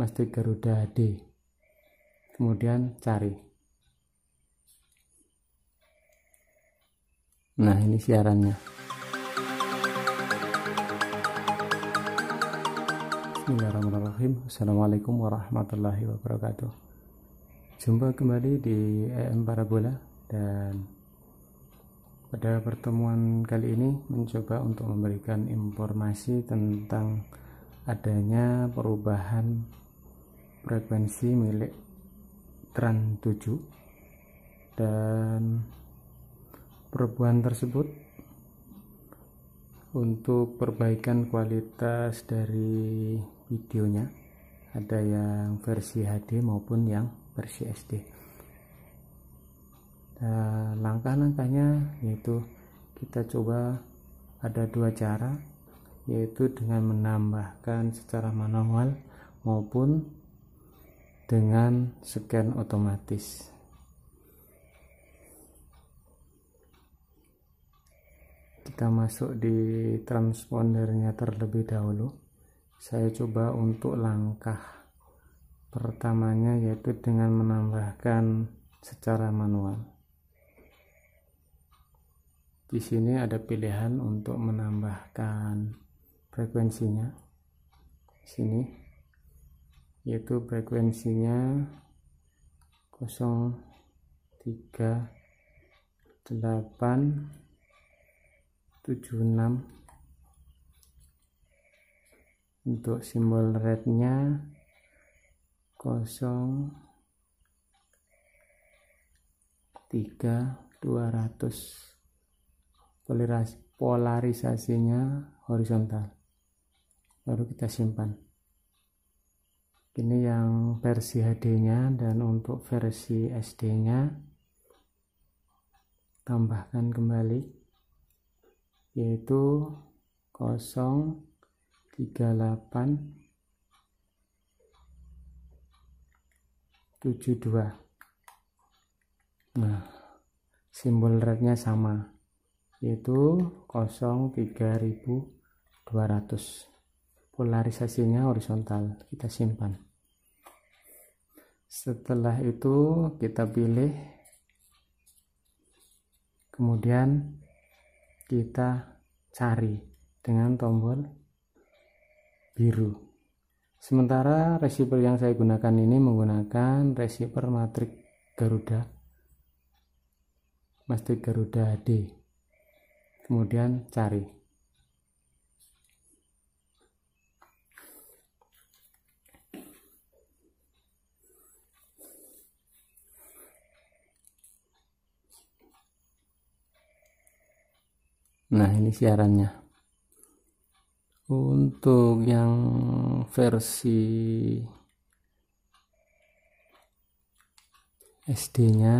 Masjid Garuda HD kemudian cari nah ini siarannya Bismillahirrahmanirrahim Assalamualaikum warahmatullahi wabarakatuh Jumpa kembali di EM Parabola dan pada pertemuan kali ini mencoba untuk memberikan informasi tentang adanya perubahan frekuensi milik Tran 7 dan perubahan tersebut untuk perbaikan kualitas dari videonya ada yang versi HD maupun yang versi SD langkah-langkahnya yaitu kita coba ada dua cara yaitu dengan menambahkan secara manual maupun dengan scan otomatis. Kita masuk di transpondernya terlebih dahulu. Saya coba untuk langkah pertamanya yaitu dengan menambahkan secara manual. Di sini ada pilihan untuk menambahkan frekuensinya. Di sini yaitu frekuensinya 03876 untuk simbol rednya 03200 tiga dua polarisasinya horizontal lalu kita simpan ini yang versi HD nya dan untuk versi SD nya tambahkan kembali yaitu 038 72 nah simbol nya sama yaitu 03200 polarisasinya horizontal kita simpan setelah itu kita pilih kemudian kita cari dengan tombol biru sementara receiver yang saya gunakan ini menggunakan receiver matrik Garuda matrik Garuda D, kemudian cari nah ini siarannya untuk yang versi SD nya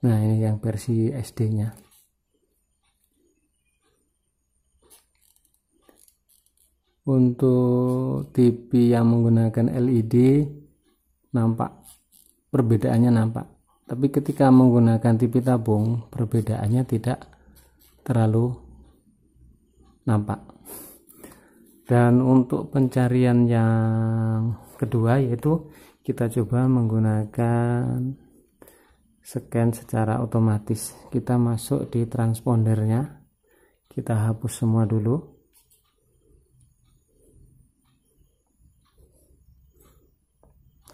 nah ini yang versi SD nya untuk TV yang menggunakan LED nampak perbedaannya nampak tapi ketika menggunakan TV tabung perbedaannya tidak terlalu nampak dan untuk pencarian yang kedua yaitu kita coba menggunakan scan secara otomatis kita masuk di transpondernya kita hapus semua dulu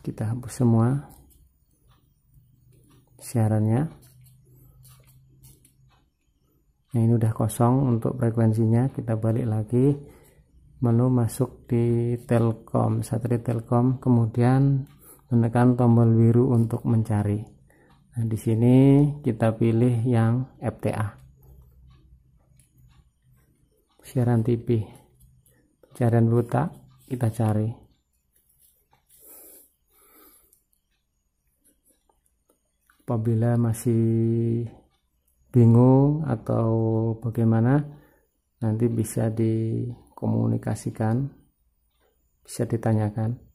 kita hapus semua siarannya nah ini udah kosong untuk frekuensinya kita balik lagi menu masuk di telkom satelit telkom kemudian menekan tombol biru untuk mencari nah di sini kita pilih yang FTA siaran TV siaran buta kita cari apabila masih bingung atau bagaimana nanti bisa dikomunikasikan bisa ditanyakan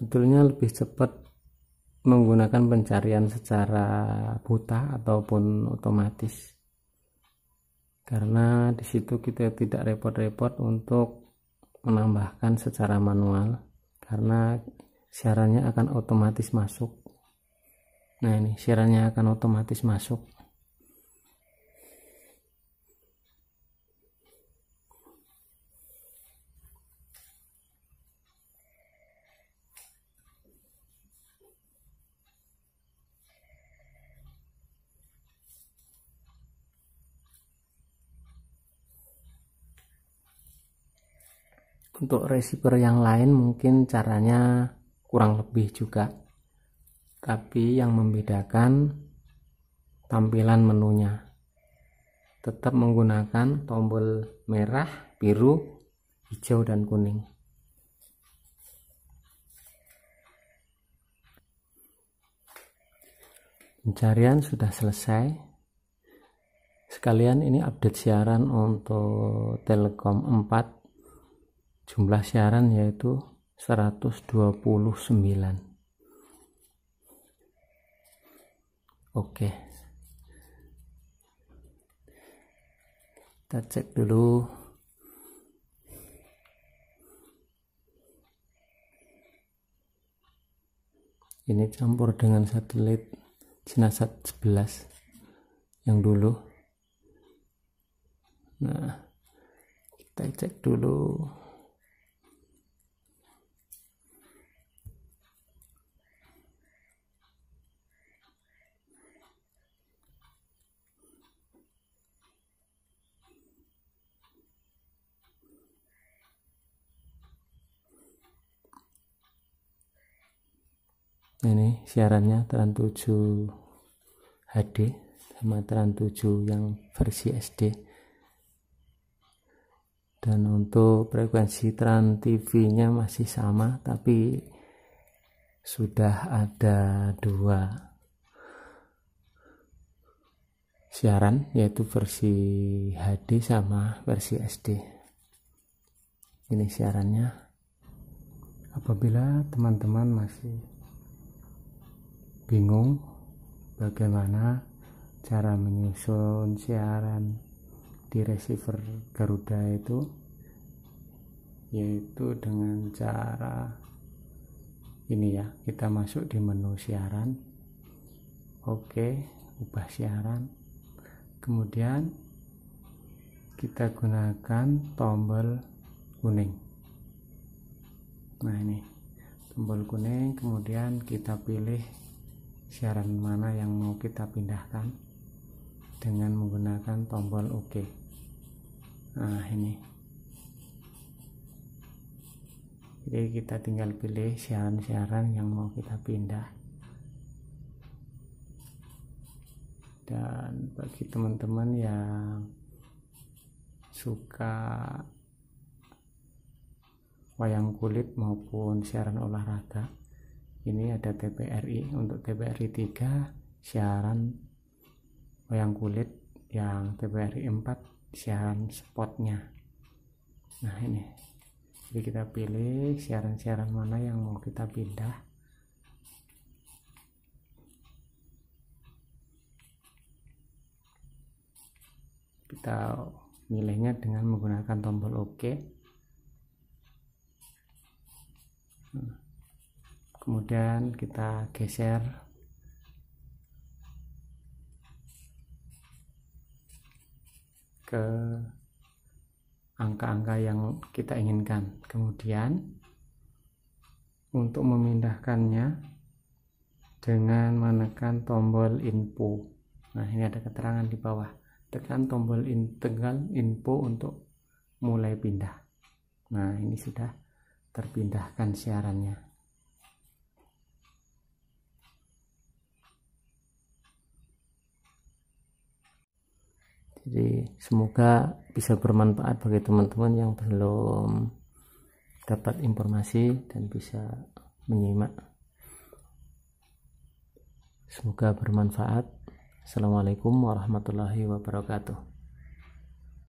sebetulnya lebih cepat menggunakan pencarian secara buta ataupun otomatis karena di situ kita tidak repot-repot untuk menambahkan secara manual karena siarannya akan otomatis masuk nah ini siarannya akan otomatis masuk untuk receiver yang lain mungkin caranya kurang lebih juga tapi yang membedakan tampilan menunya tetap menggunakan tombol merah, biru, hijau dan kuning pencarian sudah selesai sekalian ini update siaran untuk Telekom 4 jumlah siaran yaitu 129 oke kita cek dulu ini campur dengan satelit Sinasat 11 yang dulu nah kita cek dulu ini siarannya Trans 7 HD sama Trans 7 yang versi SD dan untuk frekuensi Trans TV nya masih sama tapi sudah ada dua siaran yaitu versi HD sama versi SD ini siarannya apabila teman-teman masih bingung bagaimana cara menyusun siaran di receiver Garuda itu yaitu dengan cara ini ya kita masuk di menu siaran oke ubah siaran kemudian kita gunakan tombol kuning nah ini tombol kuning kemudian kita pilih siaran mana yang mau kita pindahkan dengan menggunakan tombol OK nah ini jadi kita tinggal pilih siaran-siaran yang mau kita pindah dan bagi teman-teman yang suka wayang kulit maupun siaran olahraga ini ada TPRI untuk TPRI 3 siaran wayang kulit yang TPRI 4 siaran spotnya nah ini jadi kita pilih siaran-siaran mana yang mau kita pindah kita milihnya dengan menggunakan tombol OK kemudian kita geser ke angka-angka yang kita inginkan kemudian untuk memindahkannya dengan menekan tombol info nah ini ada keterangan di bawah tekan tombol integral info untuk mulai pindah nah ini sudah terpindahkan siarannya jadi semoga bisa bermanfaat bagi teman-teman yang belum dapat informasi dan bisa menyimak semoga bermanfaat assalamualaikum warahmatullahi wabarakatuh